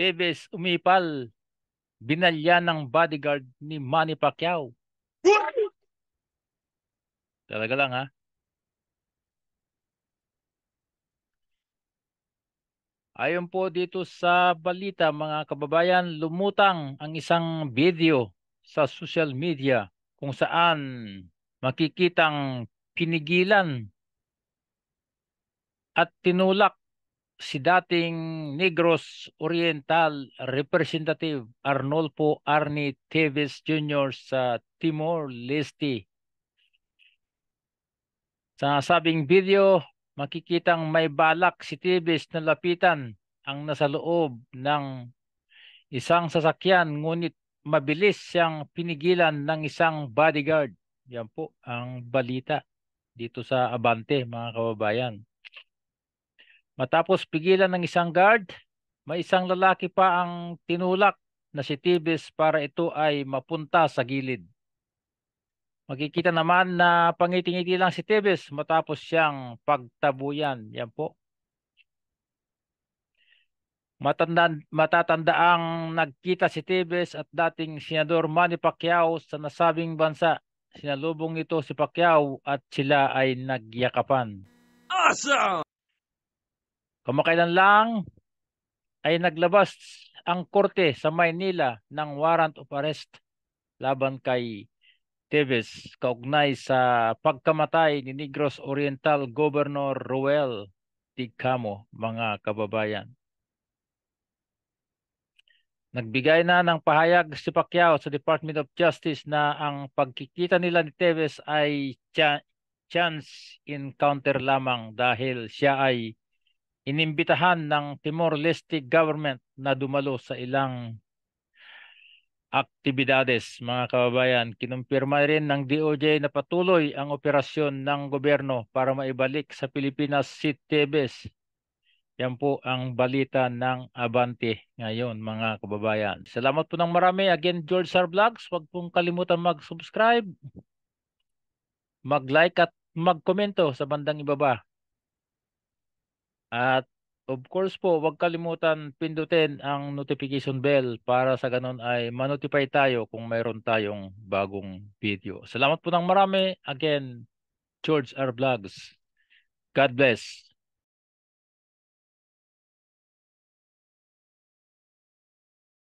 Tevez umipal. Binalya ng bodyguard ni Manny Pacquiao. Talaga lang ha. Ayon po dito sa balita mga kababayan, lumutang ang isang video sa social media kung saan makikitang pinigilan at tinulak si dating Negros Oriental Representative Arnolfo Arnie Tevis Jr. sa Timor-Leste. Sa sabing video, makikitang may balak si Tevis na lapitan ang nasa loob ng isang sasakyan ngunit mabilis siyang pinigilan ng isang bodyguard. Yan po ang balita dito sa Abante mga kababayan. Matapos pigilan ng isang guard, may isang lalaki pa ang tinulak na si Tibis para ito ay mapunta sa gilid. Makikita naman na pangiti-ngiti lang si Tibis matapos siyang pagtabuyan. Yan po. Matanda, matatanda ang nagkita si Tibis at dating Senador Manny Pacquiao sa nasabing bansa. Sinalubong ito si Pacquiao at sila ay nagyakapan. Awesome! Kamakailan lang ay naglabas ang korte sa Maynila ng warrant of arrest laban kay Teves kaugnay sa pagkamatay ni Negros Oriental Governor Ruel Tigcamo, mga kababayan. Nagbigay na ng pahayag si Pacquiao sa Department of Justice na ang pagkikita nila ni Teves ay ch- chance encounter lamang dahil siya ay inimbitahan ng Timor-Leste government na dumalo sa ilang aktibidades. Mga kababayan, kinumpirma rin ng DOJ na patuloy ang operasyon ng gobyerno para maibalik sa Pilipinas si Tebes. Yan po ang balita ng Abante ngayon mga kababayan. Salamat po ng marami. Again, George Sar Vlogs. Huwag pong kalimutan mag-subscribe, mag-like at mag-komento sa bandang ibaba at of course po, huwag kalimutan pindutin ang notification bell para sa ganun ay manotify tayo kung mayroon tayong bagong video. Salamat po ng marami. Again, George R. Vlogs. God bless.